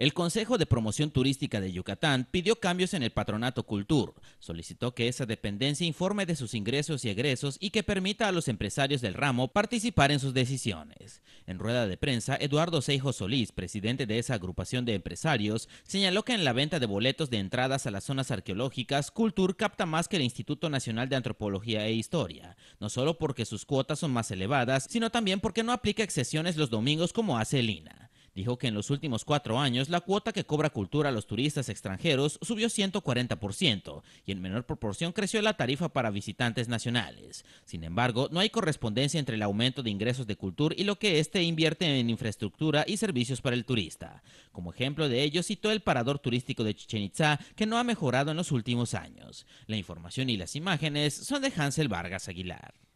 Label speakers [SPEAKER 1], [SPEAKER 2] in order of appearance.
[SPEAKER 1] El Consejo de Promoción Turística de Yucatán pidió cambios en el patronato Cultur, solicitó que esa dependencia informe de sus ingresos y egresos y que permita a los empresarios del ramo participar en sus decisiones. En rueda de prensa, Eduardo Seijo Solís, presidente de esa agrupación de empresarios, señaló que en la venta de boletos de entradas a las zonas arqueológicas, Cultur capta más que el Instituto Nacional de Antropología e Historia, no solo porque sus cuotas son más elevadas, sino también porque no aplica excesiones los domingos como hace el INA dijo que en los últimos cuatro años la cuota que cobra cultura a los turistas extranjeros subió 140% y en menor proporción creció la tarifa para visitantes nacionales. Sin embargo, no hay correspondencia entre el aumento de ingresos de cultura y lo que éste invierte en infraestructura y servicios para el turista. Como ejemplo de ello, citó el parador turístico de Chichen Itza, que no ha mejorado en los últimos años. La información y las imágenes son de Hansel Vargas Aguilar.